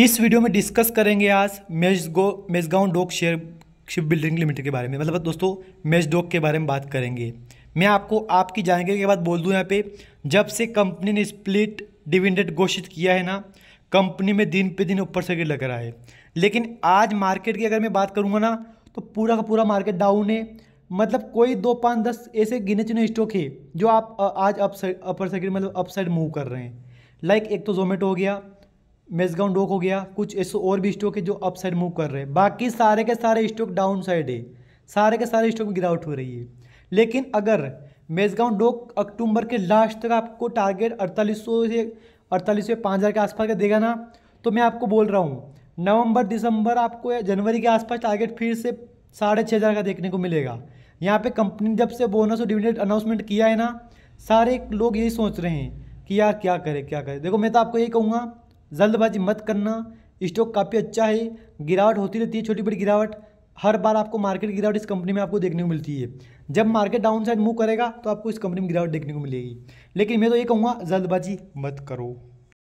इस वीडियो में डिस्कस करेंगे आज मेजगो Mazagon dock share ship building limited के बारे में मतलब दोस्तों मेज डॉक के बारे में बात करेंगे मैं आपको आपकी जानकारी के बाद बोल दूं यहाँ पे जब से कंपनी ने स्प्लिट डिविडेंड घोषित किया है ना कंपनी में दिन पे दिन ऊपर सर्किट लग रहा है लेकिन आज मार्केट की अगर मैं बात करूँगा ना तो पूरा का पूरा मार्केट डाउन है मतलब कोई दो पाँच दस ऐसे गिने चुने स्टॉक है जो आप आज अपर सर्किट मतलब अप साइड मूव कर रहे हैं लाइक एक तो जोमेटो हो गया मेजगाउन डोक हो गया कुछ ऐसे और भी स्टॉक है जो अप साइड मूव कर रहे हैं बाकी सारे के सारे स्टॉक डाउन साइड है सारे के सारे स्टॉक में गिरावट हो रही है लेकिन अगर मेजगांव डोक अक्टूबर के लास्ट तक आपको टारगेट अड़तालीस से अड़तालीस से पाँच हज़ार के आसपास का देगा ना तो मैं आपको बोल रहा हूँ नवंबर दिसंबर आपको जनवरी के आसपास टारगेट फिर से साढ़े छः हज़ार का देखने को मिलेगा यहाँ पे कंपनी जब से बोनस और डिविडेंड अनाउंसमेंट किया है ना सारे लोग यही सोच रहे हैं कि यार क्या करें क्या करें देखो मैं तो आपको यही कहूँगा जल्दबाजी मत करना स्टॉक काफ़ी अच्छा है गिरावट होती रहती है छोटी बड़ी गिरावट हर बार आपको मार्केट गिरावट इस कंपनी में आपको देखने को मिलती है जब मार्केट डाउन साइड मूव करेगा तो आपको इस कंपनी में गिरावट देखने को मिलेगी लेकिन मैं तो ये कहूँगा जल्दबाजी मत करो